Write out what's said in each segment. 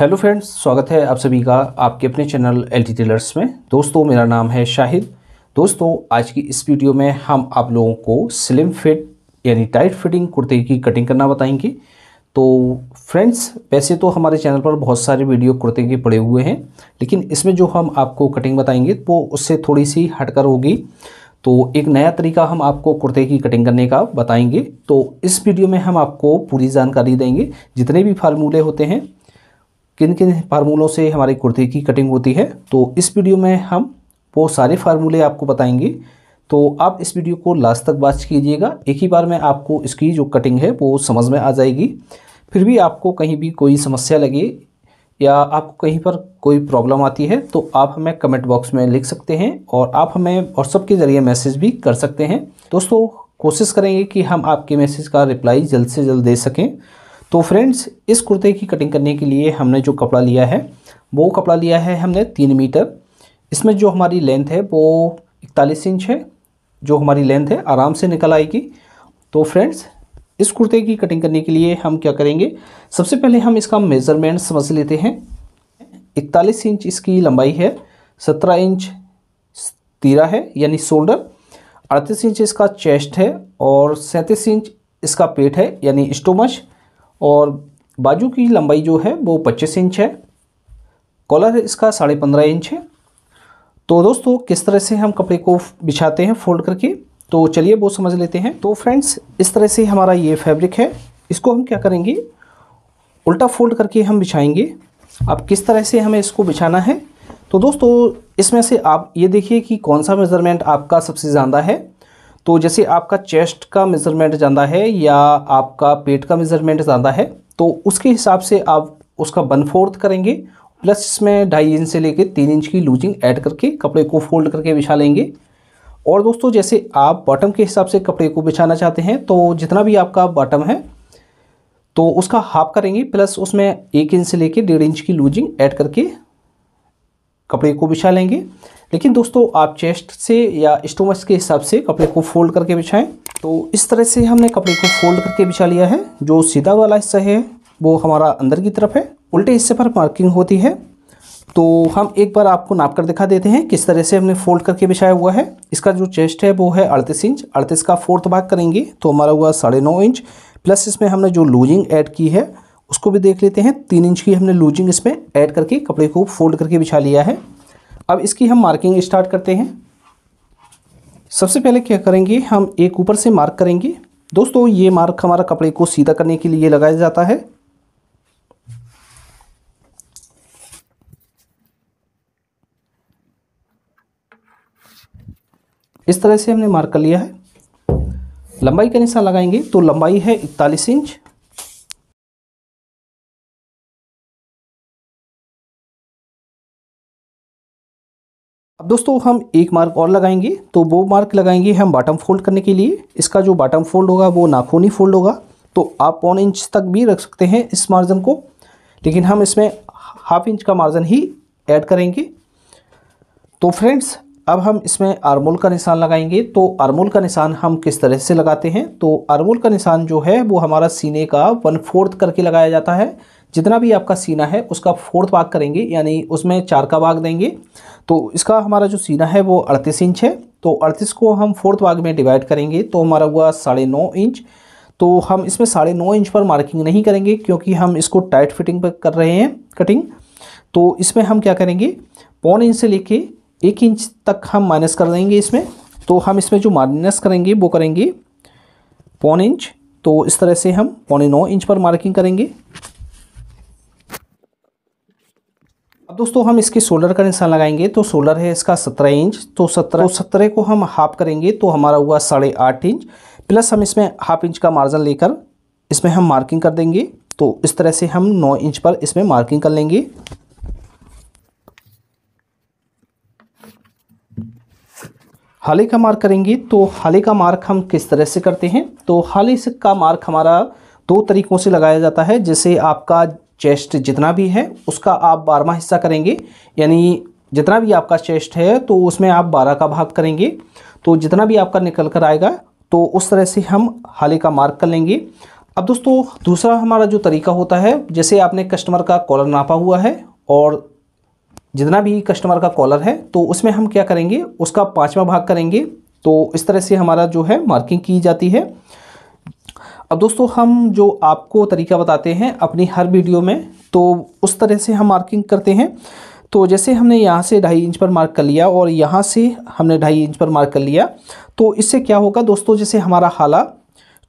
hello friends स्वागत है आप सभी का आपके अपने चैनल एल टी टेलर्स में दोस्तों मेरा नाम है शाहिद दोस्तों आज की इस वीडियो में हम आप लोगों को स्लिम फिट यानी टाइट फिटिंग कुर्ते की कटिंग करना बताएंगे तो फ्रेंड्स वैसे तो हमारे चैनल पर बहुत सारे वीडियो कुर्ते के पड़े हुए हैं लेकिन इसमें जो हम आपको कटिंग बताएंगे वो तो उससे थोड़ी सी हटकर होगी तो एक नया तरीका हम आपको कुर्ते की कटिंग करने का बताएंगे तो इस वीडियो में हम आपको पूरी जानकारी देंगे जितने भी फार्मूले होते हैं किन किन फार्मूलों से हमारी कुर्ती की कटिंग होती है तो इस वीडियो में हम वो सारे फार्मूले आपको बताएंगे तो आप इस वीडियो को लास्ट तक वॉच कीजिएगा एक ही बार में आपको इसकी जो कटिंग है वो समझ में आ जाएगी फिर भी आपको कहीं भी कोई समस्या लगे या आपको कहीं पर कोई प्रॉब्लम आती है तो आप हमें कमेंट बॉक्स में लिख सकते हैं और आप हमें व्हाट्सअप के ज़रिए मैसेज भी कर सकते हैं दोस्तों कोशिश करेंगे कि हम आपके मैसेज का रिप्लाई जल्द से जल्द दे सकें तो फ्रेंड्स इस कुर्ते की कटिंग करने के लिए हमने जो कपड़ा लिया है वो कपड़ा लिया है हमने तीन मीटर इसमें जो हमारी लेंथ है वो इकतालीस इंच है जो हमारी लेंथ है आराम से निकल आएगी तो फ्रेंड्स इस कुर्ते की कटिंग करने के लिए हम क्या करेंगे सबसे पहले हम इसका मेज़रमेंट समझ लेते हैं इकतालीस इंच इसकी लंबाई है सत्रह इंच तीरा है यानी शोल्डर अड़तीस इंच इसका चेस्ट है और सैंतीस इंच इसका पेट है यानी स्टोमच और बाजू की लंबाई जो है वो पच्चीस इंच है कॉलर इसका साढ़े पंद्रह इंच है तो दोस्तों किस तरह से हम कपड़े को बिछाते हैं फोल्ड करके तो चलिए वो समझ लेते हैं तो फ्रेंड्स इस तरह से हमारा ये फैब्रिक है इसको हम क्या करेंगे उल्टा फोल्ड करके हम बिछाएंगे अब किस तरह से हमें इसको बिछाना है तो दोस्तों इसमें से आप ये देखिए कि कौन सा मेज़रमेंट आपका सबसे ज़्यादा है तो जैसे आपका चेस्ट का मेज़रमेंट ज़्यादा है या आपका पेट का मेज़रमेंट ज़्यादा है तो उसके हिसाब से आप उसका वन फोर्थ करेंगे प्लस इसमें ढाई इंच से लेकर तीन इंच की लूजिंग ऐड करके कपड़े को फोल्ड करके बिछा लेंगे और दोस्तों जैसे आप बॉटम के हिसाब से कपड़े को बिछाना चाहते हैं तो जितना भी आपका बॉटम है तो उसका हाफ करेंगे प्लस उसमें एक इंच से लेकर डेढ़ इंच की लूजिंग ऐड करके कपड़े को बिछा लेंगे लेकिन दोस्तों आप चेस्ट से या स्टोमस के हिसाब से कपड़े को फोल्ड करके बिछाएं तो इस तरह से हमने कपड़े को फोल्ड करके बिछा लिया है जो सीधा वाला हिस्सा है वो हमारा अंदर की तरफ है उल्टे हिस्से पर मार्किंग होती है तो हम एक बार आपको नाप कर दिखा देते हैं किस तरह से हमने फोल्ड करके बिछाया हुआ है इसका जो चेस्ट है वो है अड़तीस इंच अड़तीस का फोर्थ भाग करेंगे तो हमारा हुआ साढ़े नौ इंच प्लस इसमें हमने जो लूजिंग ऐड की है उसको भी देख लेते हैं तीन इंच की हमने लूजिंग इसमें ऐड करके कपड़े को फोल्ड करके बिछा लिया है अब इसकी हम मार्किंग स्टार्ट करते हैं सबसे पहले क्या करेंगे हम एक ऊपर से मार्क करेंगे दोस्तों ये मार्क हमारा कपड़े को सीधा करने के लिए लगाया जाता है इस तरह से हमने मार्क कर लिया है लंबाई का निशान लगाएंगे तो लंबाई है इकतालीस इंच दोस्तों हम एक मार्क और लगाएंगे तो वो मार्क लगाएंगे हम बॉटम फोल्ड करने के लिए इसका जो बॉटम फोल्ड होगा वो नाखूनी फोल्ड होगा तो आप पौन इंच तक भी रख सकते हैं इस मार्जिन को लेकिन हम इसमें हाफ इंच का मार्जिन ही ऐड करेंगे तो फ्रेंड्स अब हम इसमें आरमोल का निशान लगाएंगे तो आरमोल का निशान हम किस तरह से लगाते हैं तो आरमोल का निशान जो है वो हमारा सीने का वन फोर्थ करके लगाया जाता है जितना भी आपका सीना है उसका फोर्थ भाग करेंगे यानी उसमें चार का भाग देंगे तो इसका हमारा जो सीना है वो अड़तीस इंच है तो अड़तीस को हम फोर्थ भाग में डिवाइड करेंगे तो हमारा हुआ साढ़े नौ इंच तो हम इसमें साढ़े नौ इंच पर मार्किंग नहीं करेंगे क्योंकि हम इसको टाइट फिटिंग पर कर रहे हैं कटिंग तो इसमें हम क्या करेंगे पौन इंच से लेके एक इंच तक हम माइनस कर देंगे इसमें तो हम इसमें जो माइनस करेंगे वो करेंगे पौन इंच तो इस तरह से हम पौने नौ इंच पर मार्किंग करेंगे दोस्तों हम इसके सोलर का निशान लगाएंगे तो सोलर है इसका सत्रह इंच तो सत्रह तो सत्रह को हम हाफ करेंगे तो हमारा हुआ साढ़े आठ इंच प्लस हम इसमें हाफ इंच का मार्जिन लेकर इसमें हम मार्किंग कर देंगे तो इस तरह से हम नौ इंच पर इसमें मार्किंग कर लेंगे हाले का मार्क करेंगे तो हाले का मार्क हम किस तरह से करते हैं तो हाले का मार्क हमारा दो तरीकों से लगाया जाता है जैसे आपका चेस्ट जितना भी है उसका आप बारहवा हिस्सा करेंगे यानी जितना भी आपका चेस्ट है तो उसमें आप बारह का भाग करेंगे तो जितना भी आपका निकल कर आएगा तो उस तरह से हम हाले का मार्क कर लेंगे अब दोस्तों दूसरा हमारा जो तरीका होता है जैसे आपने कस्टमर का कॉलर नापा हुआ है और जितना भी कस्टमर का कॉलर है तो उसमें हम क्या करेंगे उसका पाँचवा भाग करेंगे तो इस तरह से हमारा जो है मार्किंग की जाती है अब दोस्तों हम जो आपको तरीका बताते हैं अपनी हर वीडियो में तो उस तरह से हम मार्किंग करते हैं तो जैसे हमने यहाँ से ढाई इंच पर मार्क कर लिया और यहाँ से हमने ढाई इंच पर मार्क कर लिया तो इससे क्या होगा दोस्तों जैसे हमारा हाला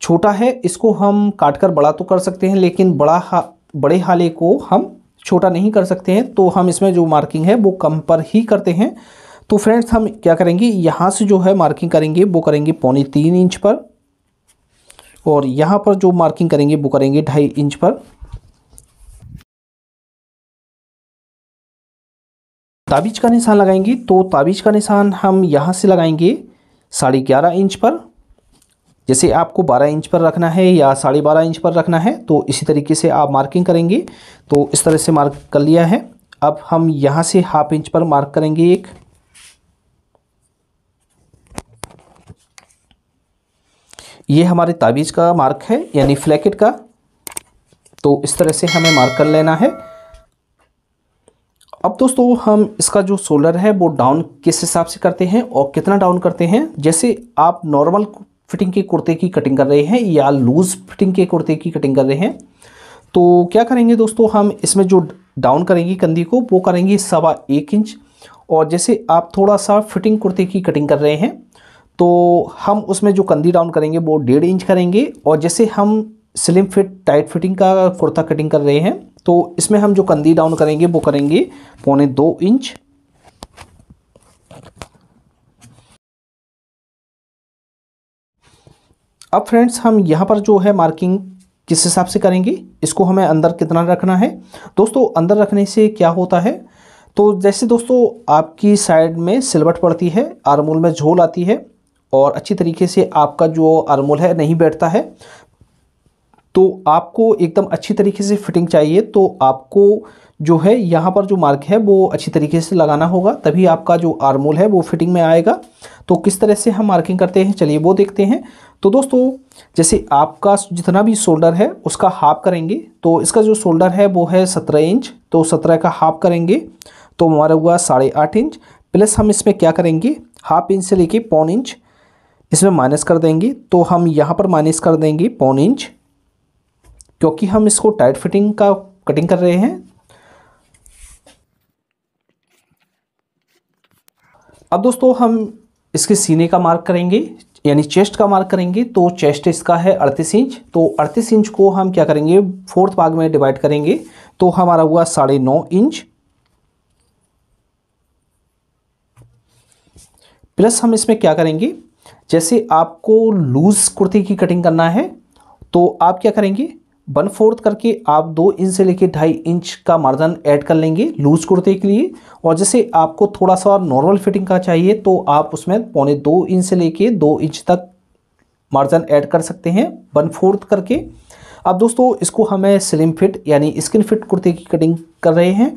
छोटा है इसको हम काट कर बड़ा तो कर सकते हैं लेकिन बड़ा हा बड़े हाले को हम छोटा नहीं कर सकते हैं तो हम इसमें जो मार्किंग है वो कम पर ही करते हैं तो फ्रेंड्स हम क्या करेंगे यहाँ से जो है मार्किंग करेंगे वो करेंगे पौने तीन इंच पर और यहाँ पर जो मार्किंग करेंगे वो करेंगे ढाई इंच पर ताबीज का निशान लगाएंगे तो ताबीज का निशान हम यहाँ से लगाएंगे साढ़े ग्यारह इंच पर जैसे आपको 12 इंच पर रखना है या साढ़े बारह इंच पर रखना है तो इसी तरीके से आप मार्किंग करेंगे तो इस तरह से मार्क कर लिया है अब हम यहाँ से हाफ इंच पर मार्क करेंगे एक ये हमारे ताबीज़ का मार्क है यानी फ्लैकेट का तो इस तरह से हमें मार्क कर लेना है अब दोस्तों हम इसका जो सोलर है वो डाउन किस हिसाब से करते हैं और कितना डाउन करते हैं जैसे आप नॉर्मल फिटिंग के कुर्ते की कटिंग कर रहे हैं या लूज़ फिटिंग के कुर्ते की कटिंग कर रहे हैं तो क्या करेंगे दोस्तों हम इसमें जो डाउन करेंगे कंधी को वो करेंगे सवा एक इंच और जैसे आप थोड़ा सा फिटिंग कुर्ते की कटिंग कर रहे हैं तो हम उसमें जो कंधी डाउन करेंगे वो डेढ़ इंच करेंगे और जैसे हम स्लिम फिट टाइट फिटिंग का कुर्ता कटिंग कर रहे हैं तो इसमें हम जो कंधी डाउन करेंगे वो करेंगे पौने दो इंच अब फ्रेंड्स हम यहाँ पर जो है मार्किंग किस हिसाब से करेंगे इसको हमें अंदर कितना रखना है दोस्तों अंदर रखने से क्या होता है तो जैसे दोस्तों आपकी साइड में सिलवट पड़ती है आरमूल में झोल आती है और अच्छी तरीके से आपका जो आरमोल है नहीं बैठता है तो आपको एकदम अच्छी तरीके से फिटिंग चाहिए तो आपको जो है यहाँ पर जो मार्क है वो अच्छी तरीके से लगाना होगा तभी आपका जो आरमोल है वो फिटिंग में आएगा तो किस तरह से हम मार्किंग करते हैं चलिए वो देखते हैं तो दोस्तों जैसे आपका जितना भी शोल्डर है उसका हाफ करेंगे तो इसका जो शोल्डर है वो है सत्रह इंच तो सत्रह का हाफ करेंगे तो हमारा हुआ साढ़े आठ इंच प्लस हम इसमें क्या करेंगे हाफ इंच से लेके पौन इंच इसमें माइनस कर देंगे तो हम यहाँ पर माइनस कर देंगे पौन इंच क्योंकि हम इसको टाइट फिटिंग का कटिंग कर रहे हैं अब दोस्तों हम इसके सीने का मार्क करेंगे यानी चेस्ट का मार्क करेंगे तो चेस्ट इसका है अड़तीस इंच तो अड़तीस इंच को हम क्या करेंगे फोर्थ भाग में डिवाइड करेंगे तो हमारा हुआ साढ़े नौ इंच प्लस हम इसमें क्या करेंगे जैसे आपको लूज़ कुर्ती की कटिंग करना है तो आप क्या करेंगे वन फोर्थ करके आप दो इंच से लेकर ढाई इंच का मार्जन ऐड कर लेंगे लूज़ कुर्ते के लिए और जैसे आपको थोड़ा सा नॉर्मल फिटिंग का चाहिए तो आप उसमें पौने दो इंच से लेके दो इंच तक मार्जन ऐड कर सकते हैं वन फोर्थ करके अब दोस्तों इसको हमें स्लिम फिट यानी स्किन फिट कुर्ते की कटिंग कर रहे हैं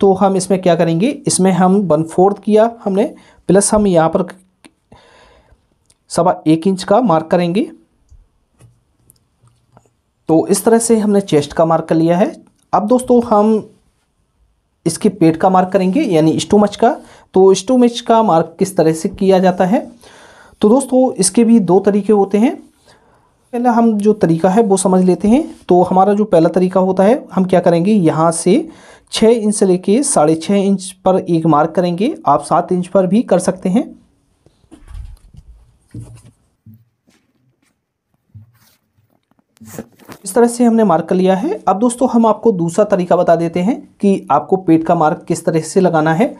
तो हम इसमें क्या करेंगे इसमें हम वन फोर्थ किया हमने प्लस हम यहाँ पर सवा एक इंच का मार्क करेंगे तो इस तरह से हमने चेस्ट का मार्क कर लिया है अब दोस्तों हम इसके पेट का मार्क करेंगे यानी स्टोमच का तो स्टोमच का मार्क किस तरह से किया जाता है तो दोस्तों इसके भी दो तरीके होते हैं पहला हम जो तरीका है वो समझ लेते हैं तो हमारा जो पहला तरीका होता है हम क्या करेंगे यहाँ से छः इंच से लेके साढ़े छः इंच पर एक मार्क करेंगे आप सात इंच पर भी कर सकते हैं इस तरह से हमने मार्क कर लिया है अब दोस्तों हम आपको दूसरा तरीका बता देते हैं कि आपको पेट का मार्क किस तरह से लगाना है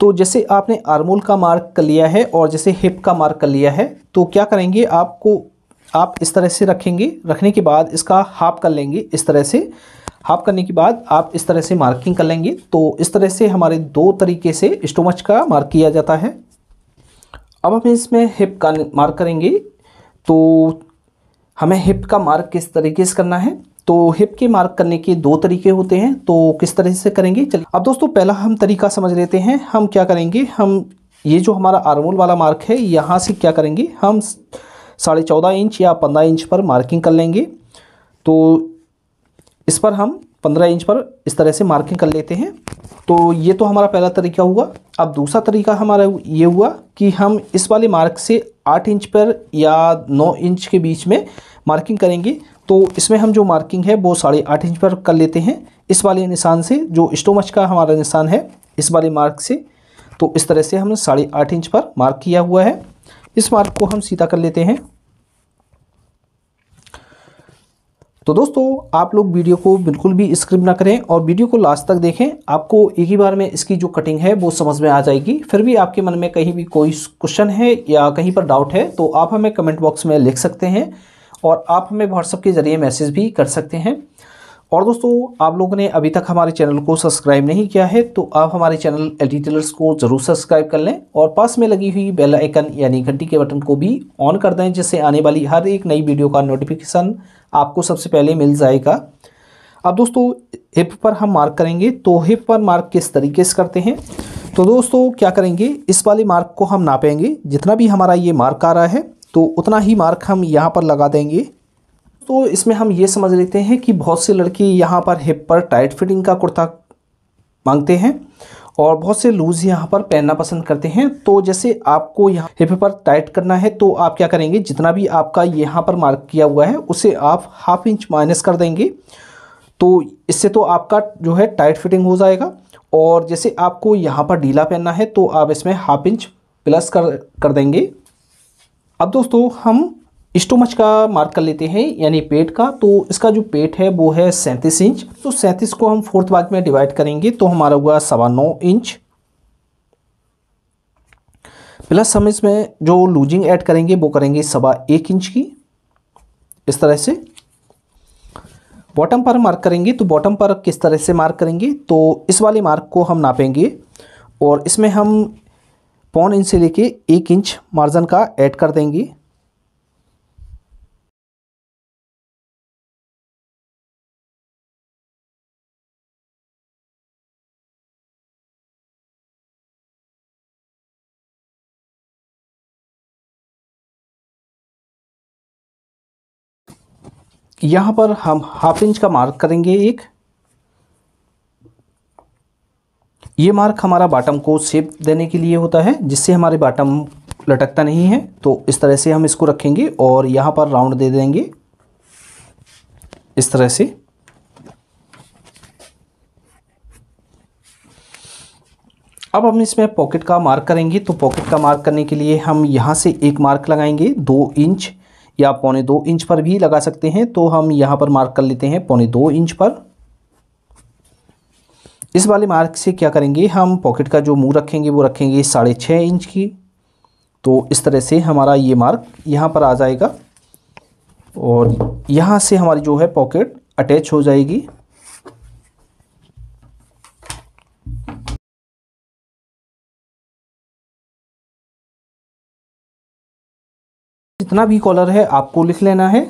तो जैसे आपने आर्मोल का मार्क कर लिया है और जैसे हिप का मार्क कर लिया है तो क्या करेंगे आपको आप इस तरह से रखेंगे रखने के बाद इसका हाफ कर लेंगे इस तरह से हाफ करने के बाद आप इस तरह से मार्किंग कर लेंगे तो इस तरह से हमारे दो तरीके से स्टोमच का मार्क किया जाता है अब हम इसमें हिप का मार्क करेंगे तो हमें हिप का मार्क किस तरीके से करना है तो हिप के मार्क करने के दो तरीके होते हैं तो किस तरह से करेंगे चलिए अब दोस्तों पहला हम तरीका समझ लेते हैं हम क्या करेंगे हम ये जो हमारा आर्मोल वाला मार्क है यहाँ से क्या करेंगे हम साढ़े चौदह इंच या पंद्रह इंच पर मार्किंग कर लेंगे तो इस पर हम पंद्रह इंच पर इस तरह से मार्किंग कर लेते हैं तो ये तो हमारा पहला तरीका हुआ अब दूसरा तरीका हमारा ये हुआ कि हम इस वाले मार्क से आठ इंच पर या नौ इंच के बीच में मार्किंग करेंगे तो इसमें हम जो मार्किंग है वो साढ़े आठ इंच पर कर लेते हैं इस वाले निशान से जो स्टोमच का हमारा निशान है इस वाले मार्क से तो इस तरह से हमने साढ़े आठ इंच पर मार्क किया हुआ है इस मार्क को हम सीधा कर लेते हैं तो दोस्तों आप लोग वीडियो को बिल्कुल भी स्क्रिप ना करें और वीडियो को लास्ट तक देखें आपको एक ही बार में इसकी जो कटिंग है वो समझ में आ जाएगी फिर भी आपके मन में कहीं भी कोई क्वेश्चन है या कहीं पर डाउट है तो आप हमें कमेंट बॉक्स में लिख सकते हैं और आप हमें व्हाट्सअप के ज़रिए मैसेज भी कर सकते हैं और दोस्तों आप लोगों ने अभी तक हमारे चैनल को सब्सक्राइब नहीं किया है तो आप हमारे चैनल एडिटेलर्स को ज़रूर सब्सक्राइब कर लें और पास में लगी हुई बेल आइकन यानी घंटी के बटन को भी ऑन कर दें जिससे आने वाली हर एक नई वीडियो का नोटिफिकेशन आपको सबसे पहले मिल जाएगा अब दोस्तों हिप पर हम मार्क करेंगे तो हिप पर मार्क किस तरीके से करते हैं तो दोस्तों क्या करेंगे इस वाले मार्क को हम नापेंगे जितना भी हमारा ये मार्क आ रहा है तो उतना ही मार्क हम यहाँ पर लगा देंगे तो इसमें हम ये समझ लेते हैं कि बहुत से लड़के यहाँ पर हिप पर टाइट फिटिंग का कुर्ता मांगते हैं और बहुत से लूज यहाँ पर पहनना पसंद करते हैं तो जैसे आपको यहाँ हिप पर टाइट करना है तो आप क्या करेंगे जितना भी आपका यहाँ पर मार्क किया हुआ है उसे आप हाफ इंच माइनस कर देंगे तो इससे तो आपका जो है टाइट फिटिंग हो जाएगा और जैसे आपको यहाँ पर ढीला पहनना है तो आप इसमें हाफ इंच प्लस कर कर देंगे अब दोस्तों हम स्टोमच का मार्क कर लेते हैं यानी पेट का तो इसका जो पेट है वो है सैंतीस इंच तो सैंतीस को हम फोर्थ भाग में डिवाइड करेंगे तो हमारा हुआ सवा नौ इंच प्लस हम इसमें जो लूजिंग ऐड करेंगे वो करेंगे सवा एक इंच की इस तरह से बॉटम पर मार्क करेंगे तो बॉटम पर किस तरह से मार्क करेंगे तो इस वाले मार्क को हम नापेंगे और इसमें हम पौन इंच से लेके एक इंच मार्जन का ऐड कर देंगे यहां पर हम हाफ इंच का मार्क करेंगे एक ये मार्क हमारा बॉटम को सेप देने के लिए होता है जिससे हमारे बॉटम लटकता नहीं है तो इस तरह से हम इसको रखेंगे और यहां पर राउंड दे देंगे इस तरह से अब हम इसमें पॉकेट का मार्क करेंगे तो पॉकेट का मार्क करने के लिए हम यहां से एक मार्क लगाएंगे दो इंच या पौने दो इंच पर भी लगा सकते हैं तो हम यहाँ पर मार्क कर लेते हैं पौने दो इंच पर इस वाले मार्क से क्या करेंगे हम पॉकेट का जो मुंह रखेंगे वो रखेंगे साढ़े छः इंच की तो इस तरह से हमारा ये मार्क यहाँ पर आ जाएगा और यहाँ से हमारी जो है पॉकेट अटैच हो जाएगी जितना भी कॉलर है आपको लिख लेना है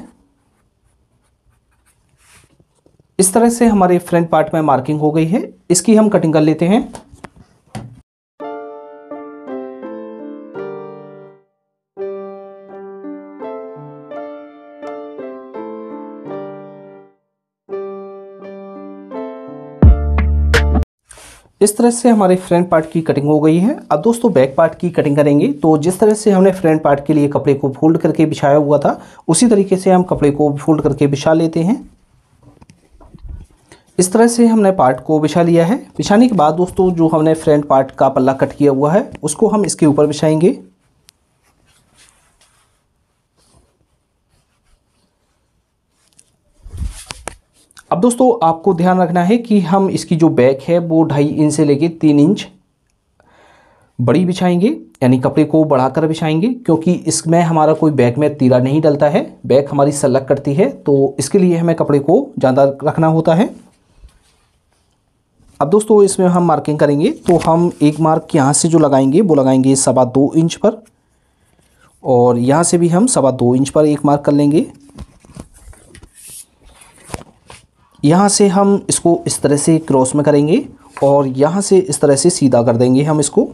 इस तरह से हमारे फ्रंट पार्ट में मार्किंग हो गई है इसकी हम कटिंग कर लेते हैं इस तरह से हमारे फ्रंट पार्ट की कटिंग हो गई है अब दोस्तों बैक पार्ट की कटिंग करेंगे तो जिस तरह से हमने फ्रंट पार्ट के लिए कपड़े को फोल्ड करके बिछाया हुआ था उसी तरीके से हम कपड़े को फोल्ड करके बिछा लेते हैं इस तरह से हमने पार्ट को बिछा लिया है बिछाने के बाद दोस्तों जो हमने फ्रंट पार्ट का पल्ला कट किया हुआ है उसको हम इसके ऊपर बिछाएंगे अब दोस्तों आपको ध्यान रखना है कि हम इसकी जो बैक है वो ढाई इंच से लेके तीन इंच बड़ी बिछाएंगे यानी कपड़े को बढ़ाकर बिछाएंगे क्योंकि इसमें हमारा कोई बैक में तीरा नहीं डलता है बैक हमारी सलग करती है तो इसके लिए हमें कपड़े को ज़्यादा रखना होता है अब दोस्तों इसमें हम मार्किंग करेंगे तो हम एक मार्क यहाँ से जो लगाएंगे वो लगाएंगे सवा दो इंच पर और यहाँ से भी हम सवा दो इंच पर एक मार्क कर लेंगे यहाँ से हम इसको इस तरह से क्रॉस में करेंगे और यहाँ से इस तरह से सीधा कर देंगे हम इसको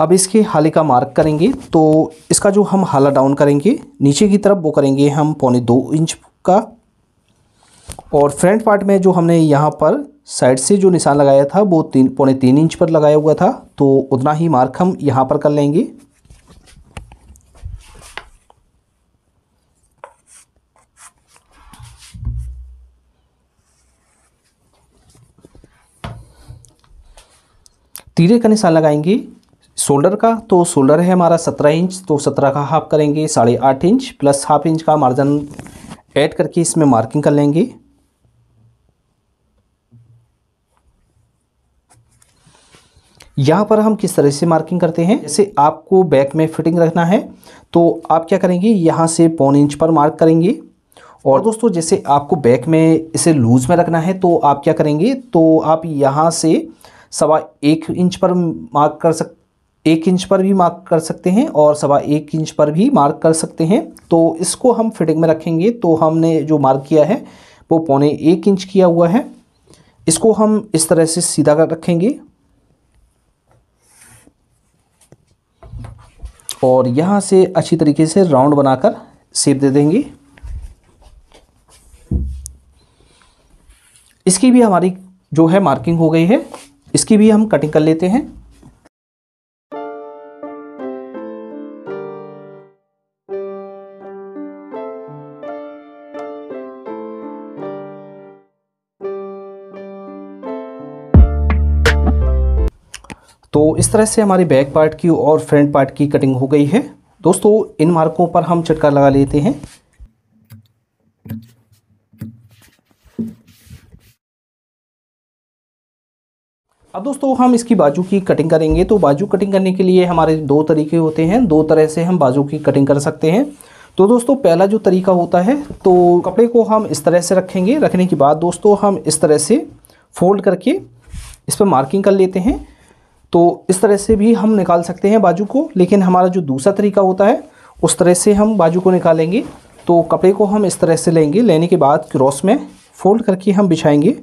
अब इसके हाले का मार्क करेंगे तो इसका जो हम हाला डाउन करेंगे नीचे की तरफ वो करेंगे हम पौने दो इंच का और फ्रंट पार्ट में जो हमने यहाँ पर साइड से जो निशान लगाया था वो तीन पौने तीन इंच पर लगाया हुआ था तो उतना ही मार्क हम यहाँ पर कर लेंगे तीरे का निशान लगाएंगे शोल्डर का तो शोल्डर है हमारा सत्रह इंच तो सत्रह का हाफ करेंगे साढ़े आठ इंच प्लस हाफ इंच का मार्जिन ऐड करके इसमें मार्किंग कर लेंगे यहाँ पर हम किस तरह से मार्किंग करते हैं जैसे आपको बैक में फिटिंग रखना है तो आप क्या करेंगे यहाँ से पौन इंच पर मार्क करेंगे और दोस्तों जैसे आपको बैक में इसे लूज़ में रखना है तो आप क्या करेंगे तो आप यहाँ से सवा एक इंच पर मार्क कर सक एक इंच पर भी मार्क कर सकते हैं और सवा एक इंच पर भी मार्क कर सकते हैं तो इसको हम फिटिंग में रखेंगे तो हमने जो मार्क किया है वो पौने एक इंच किया हुआ है इसको हम इस तरह से सीधा कर रखेंगे और यहाँ से अच्छी तरीके से राउंड बनाकर सेप दे देंगे इसकी भी हमारी जो है मार्किंग हो गई है इसकी भी हम कटिंग कर लेते हैं तो इस तरह से हमारी बैक पार्ट की और फ्रंट पार्ट की कटिंग हो गई है दोस्तों इन मार्कों पर हम चटका लगा लेते हैं अब दोस्तों हम इसकी बाजू की कटिंग करेंगे तो बाजू कटिंग करने के लिए हमारे दो तरीके होते हैं दो तरह से हम बाजू की कटिंग कर सकते हैं तो दोस्तों पहला जो तरीका होता है तो कपड़े को हम इस तरह से रखेंगे रखने के बाद दोस्तों हम इस तरह से फोल्ड करके इस पर मार्किंग कर लेते हैं तो इस तरह से भी हम निकाल सकते हैं बाजू को लेकिन हमारा जो दूसरा तरीका होता है उस तरह से हम बाजू को निकालेंगे तो कपड़े को हम इस तरह से लेंगे लेने के बाद क्रॉस में फोल्ड करके हम बिछाएंगे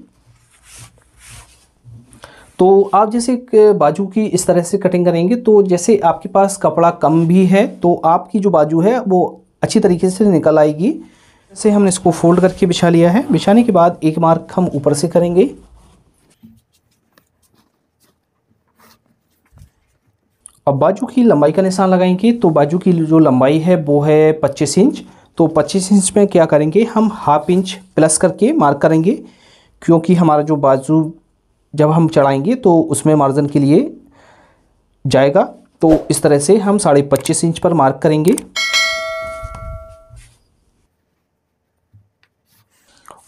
तो आप जैसे बाजू की इस तरह से कटिंग करेंगे तो जैसे आपके पास कपड़ा कम भी है तो आपकी जो बाजू है वो अच्छी तरीके से निकल आएगी जैसे हमने इसको फोल्ड करके बिछा लिया है बिछाने के बाद एक मार्क हम ऊपर से करेंगे अब बाजू की लंबाई का निशान लगाएंगे तो बाजू की जो लंबाई है वो है पच्चीस इंच तो पच्चीस इंच में क्या करेंगे हम हाफ इंच प्लस करके मार्क करेंगे क्योंकि हमारा जो बाजू जब हम चढ़ाएंगे तो उसमें मार्जिन के लिए जाएगा तो इस तरह से हम साढ़े पच्चीस इंच पर मार्क करेंगे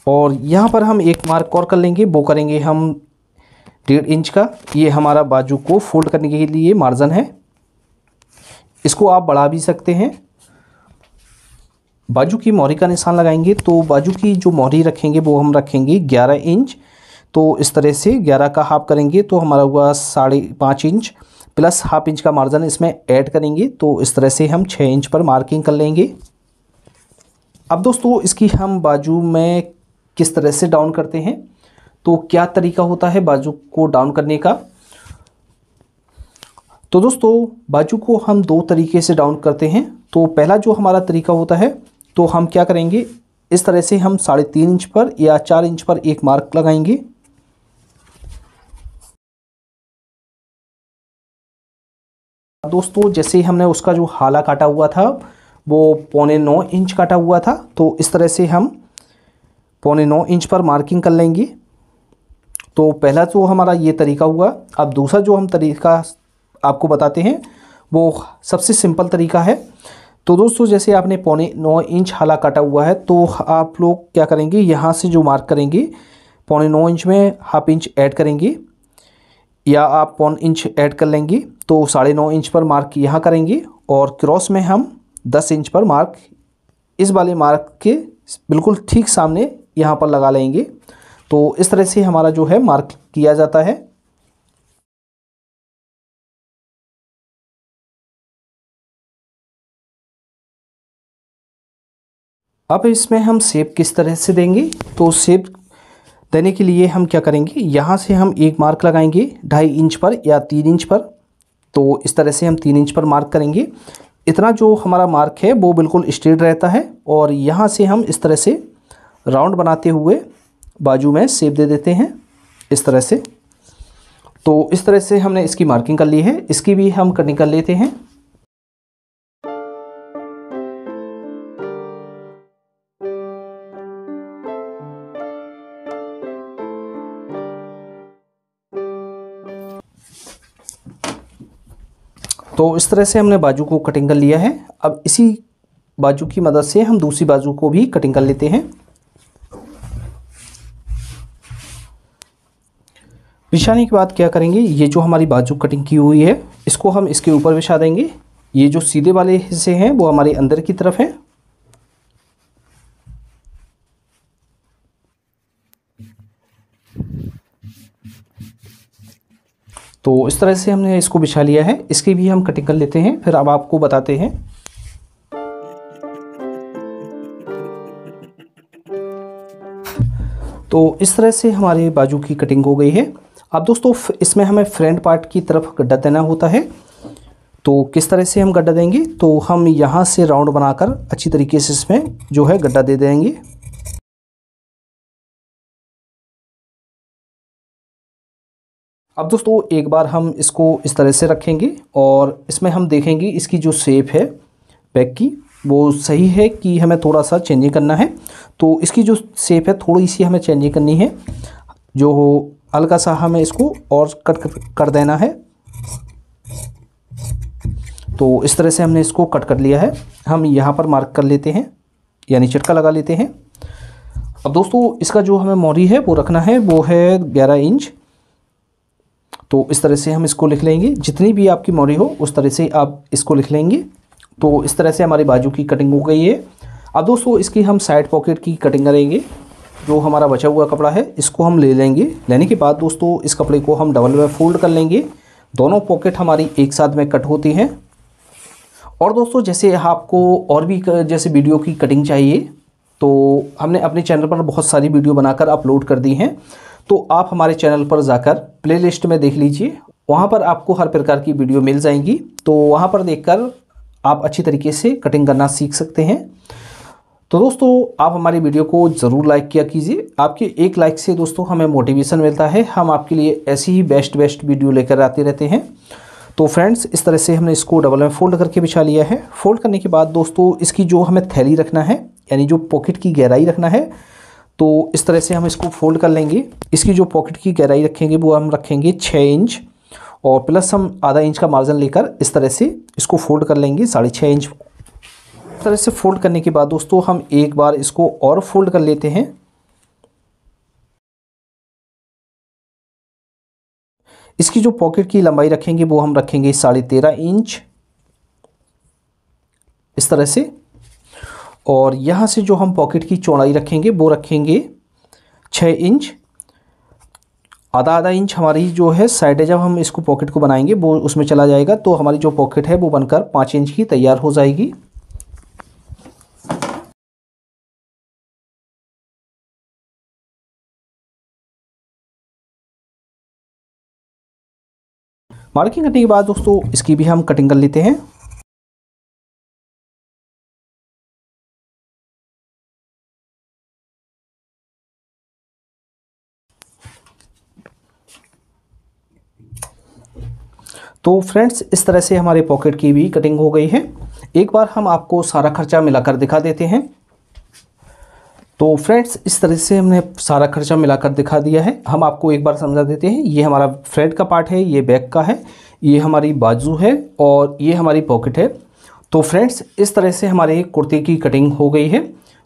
और यहाँ पर हम एक मार्क और कर लेंगे वो करेंगे हम डेढ़ इंच का ये हमारा बाजू को फोल्ड करने के लिए मार्जन है इसको आप बढ़ा भी सकते हैं बाजू की मोहरी का निशान लगाएंगे तो बाजू की जो मोहरी रखेंगे वो हम रखेंगे ग्यारह इंच तो इस तरह से ग्यारह का हाफ करेंगे तो हमारा हुआ साढ़े पाँच इंच प्लस हाफ इंच का मार्जिन इसमें ऐड करेंगे तो इस तरह से हम छः इंच पर मार्किंग कर लेंगे अब दोस्तों इसकी हम बाजू में किस तरह से डाउन करते हैं तो क्या तरीका होता है बाजू को डाउन करने का तो दोस्तों बाजू को हम दो तरीके से डाउन करते हैं तो पहला जो हमारा तरीका होता है तो हम क्या करेंगे इस तरह से हम साढ़े तीन इंच पर या चार इंच पर एक मार्क लगाएंगे दोस्तों जैसे ही हमने उसका जो हाला काटा हुआ था वो पौने नौ इंच काटा हुआ था तो इस तरह से हम पौने नौ इंच पर मार्किंग कर लेंगे तो पहला जो हमारा ये तरीका हुआ अब दूसरा जो हम तरीका आपको बताते हैं वो सबसे सिंपल तरीका है तो दोस्तों जैसे आपने पौने नौ इंच हाला काटा हुआ है तो आप लोग क्या करेंगे यहाँ से जो मार्क करेंगे पौने नौ इंच में हाफ इंच ऐड करेंगे या आप पौन इंच ऐड कर लेंगे तो साढ़े नौ इंच पर मार्क यहाँ करेंगे और क्रॉस में हम दस इंच पर मार्क इस वाले मार्क के बिल्कुल ठीक सामने यहाँ पर लगा लेंगे तो इस तरह से हमारा जो है मार्क किया जाता है अब इसमें हम सेप किस तरह से देंगे तो सेप देने के लिए हम क्या करेंगे यहाँ से हम एक मार्क लगाएंगे ढाई इंच पर या तीन इंच पर तो इस तरह से हम तीन इंच पर मार्क करेंगे इतना जो हमारा मार्क है वो बिल्कुल स्ट्रेट रहता है और यहाँ से हम इस तरह से राउंड बनाते हुए बाजू में सेब दे देते हैं इस तरह से तो इस तरह से हमने इसकी मार्किंग कर ली है इसकी भी हम कटिंग कर लेते हैं तो इस तरह से हमने बाजू को कटिंग कर लिया है अब इसी बाजू की मदद से हम दूसरी बाजू को भी कटिंग कर लेते हैं बिछाने के बाद क्या करेंगे ये जो हमारी बाजू कटिंग की हुई है इसको हम इसके ऊपर बिछा देंगे ये जो सीधे वाले हिस्से हैं वो हमारे अंदर की तरफ हैं तो इस तरह से हमने इसको बिछा लिया है इसकी भी हम कटिंग कर लेते हैं फिर अब आपको बताते हैं तो इस तरह से हमारे बाजू की कटिंग हो गई है अब दोस्तों इसमें हमें फ्रंट पार्ट की तरफ गड्ढा देना होता है तो किस तरह से हम गड्ढा देंगे तो हम यहाँ से राउंड बनाकर अच्छी तरीके से इसमें जो है गड्ढा दे देंगे अब दोस्तों एक बार हम इसको इस तरह से रखेंगे और इसमें हम देखेंगे इसकी जो सेप है बैग की वो सही है कि हमें थोड़ा सा चेंजिंग करना है तो इसकी जो सेप है थोड़ी सी हमें चेंजिंग करनी है जो हल्का सा हमें इसको और कट कर देना है तो इस तरह से हमने इसको कट कर लिया है हम यहाँ पर मार्क कर लेते हैं यानी चटका लगा लेते हैं अब दोस्तों इसका जो हमें मोरी है वो रखना है वो है ग्यारह इंच तो इस तरह से हम इसको लिख लेंगे जितनी भी आपकी मोरी हो उस तरह से आप इसको लिख लेंगे तो इस तरह से हमारी बाजू की कटिंग हो गई है अब दोस्तों इसकी हम साइड पॉकेट की कटिंग करेंगे जो हमारा बचा हुआ कपड़ा है इसको हम ले लेंगे लेने के बाद दोस्तों इस कपड़े को हम डबल में फोल्ड कर लेंगे दोनों पॉकेट हमारी एक साथ में कट होती हैं और दोस्तों जैसे आपको और भी जैसे वीडियो की कटिंग चाहिए तो हमने अपने चैनल पर बहुत सारी वीडियो बनाकर अपलोड कर दी हैं तो आप हमारे चैनल पर जाकर प्लेलिस्ट में देख लीजिए वहाँ पर आपको हर प्रकार की वीडियो मिल जाएंगी तो वहाँ पर देखकर आप अच्छी तरीके से कटिंग करना सीख सकते हैं तो दोस्तों आप हमारी वीडियो को ज़रूर लाइक किया कीजिए आपके एक लाइक से दोस्तों हमें मोटिवेशन मिलता है हम आपके लिए ऐसी ही बेस्ट बेस्ट वीडियो लेकर आते रहते हैं तो फ्रेंड्स इस तरह से हमने इसको डबल में फोल्ड करके बिछा लिया है फोल्ड करने के बाद दोस्तों इसकी जो हमें थैली रखना है यानी जो पॉकेट की गहराई रखना है तो इस तरह से हम इसको फोल्ड कर लेंगे इसकी जो पॉकेट की गहराई रखेंगे वो हम रखेंगे छः इंच और प्लस हम आधा इंच का मार्जिन लेकर इस तरह से इसको फोल्ड कर लेंगे साढ़े छः इंच इस तरह से फोल्ड करने के बाद दोस्तों हम एक बार इसको और फोल्ड कर लेते हैं इसकी जो पॉकेट की लंबाई रखेंगे वो हम रखेंगे साढ़े तेरह इंच इस तरह से और यहाँ से जो हम पॉकेट की चौड़ाई रखेंगे वो रखेंगे छः इंच आधा आधा इंच हमारी जो है साइड है जब हम इसको पॉकेट को बनाएंगे वो उसमें चला जाएगा तो हमारी जो पॉकेट है वो बनकर पाँच इंच की तैयार हो जाएगी मार्किंग करने के बाद दोस्तों इसकी भी हम कटिंग कर लेते हैं तो फ्रेंड्स इस तरह से हमारे पॉकेट की भी कटिंग हो गई है एक बार हम आपको सारा खर्चा मिलाकर दिखा देते हैं तो फ्रेंड्स इस तरह से हमने सारा खर्चा मिलाकर दिखा दिया है हम आपको एक बार समझा देते हैं ये हमारा फ्रंट का पार्ट है ये बैक का है ये हमारी बाजू है और ये हमारी पॉकेट है तो फ्रेंड्स इस तरह से हमारे कुर्ते की कटिंग हो गई है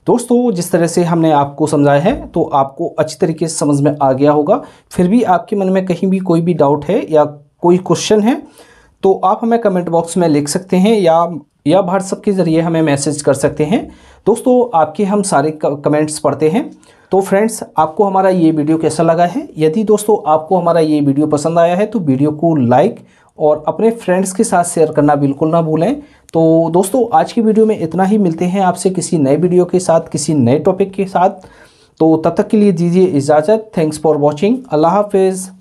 दोस्तों जिस तरह से हमने आपको समझाया है तो आपको अच्छी तरीके से समझ में आ गया होगा फिर भी आपके मन में कहीं भी कोई भी डाउट है या कोई क्वेश्चन है तो आप हमें कमेंट बॉक्स में लिख सकते हैं या या व्हाट्सअप के ज़रिए हमें मैसेज कर सकते हैं दोस्तों आपके हम सारे कमेंट्स पढ़ते हैं तो फ्रेंड्स आपको हमारा ये वीडियो कैसा लगा है यदि दोस्तों आपको हमारा ये वीडियो पसंद आया है तो वीडियो को लाइक और अपने फ्रेंड्स के साथ शेयर करना बिल्कुल ना भूलें तो दोस्तों आज की वीडियो में इतना ही मिलते हैं आपसे किसी नए वीडियो के साथ किसी नए टॉपिक के साथ तो तब तक के लिए दीजिए इजाज़त थैंक्स फॉर वॉचिंग अल्लाह हाफिज़